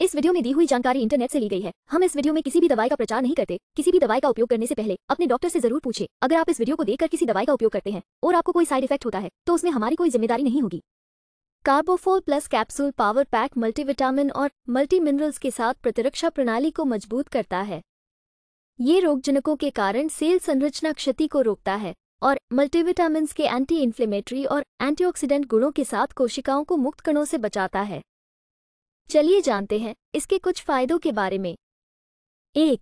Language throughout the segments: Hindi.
इस वीडियो में दी हुई जानकारी इंटरनेट से ली गई है हम इस वीडियो में किसी भी दवाई का प्रचार नहीं करते किसी भी दवाई का उपयोग करने से पहले अपने डॉक्टर से जरूर पूछे अगर आप इस वीडियो को देखकर किसी दवाई का उपयोग करते हैं और आपको कोई साइड इफेक्ट होता है तो उसमें हमारी कोई जिम्मेदारी नहीं होगी कार्बोफोल plus capsule power pack multivitamin और मल्टी मिनरल्स के साथ प्रतिरक्षा प्रणाली को मजबूत करता है ये रोगजनकों के कारण सेल संरचना क्षति को रोकता है और मल्टीविटामिन के एंटी इन्फ्लेमेटरी और एंटीऑक्सीडेंट गुणों के साथ कोशिकाओं को मुक्त कणों से बचाता है चलिए जानते हैं इसके कुछ फायदों के बारे में एक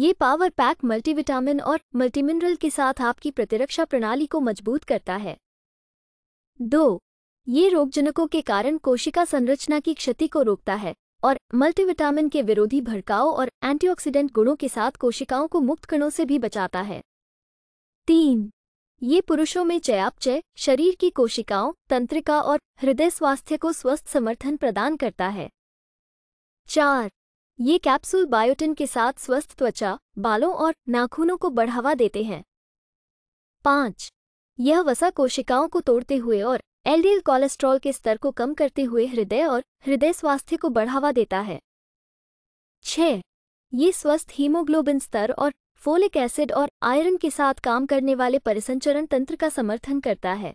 ये पावर पैक मल्टीविटामिन और मल्टीमिनरल के साथ आपकी प्रतिरक्षा प्रणाली को मजबूत करता है दो ये रोगजनकों के कारण कोशिका संरचना की क्षति को रोकता है और मल्टीविटामिन के विरोधी भड़काव और एंटीऑक्सीडेंट गुणों के साथ कोशिकाओं को मुक्त कणों से भी बचाता है तीन ये पुरुषों में चयापचय शरीर की कोशिकाओं तंत्रिका और हृदय स्वास्थ्य को स्वस्थ समर्थन प्रदान करता है चार ये कैप्सूल बायोटिन के साथ स्वस्थ त्वचा बालों और नाखूनों को बढ़ावा देते हैं पाँच यह वसा कोशिकाओं को तोड़ते हुए और एलडीएल कोलेस्ट्रॉल के स्तर को कम करते हुए हृदय और हृदय स्वास्थ्य को बढ़ावा देता है छ ये स्वस्थ हीमोग्लोबिन स्तर और फोलिक एसिड और आयरन के साथ काम करने वाले परिसंचरण तंत्र का समर्थन करता है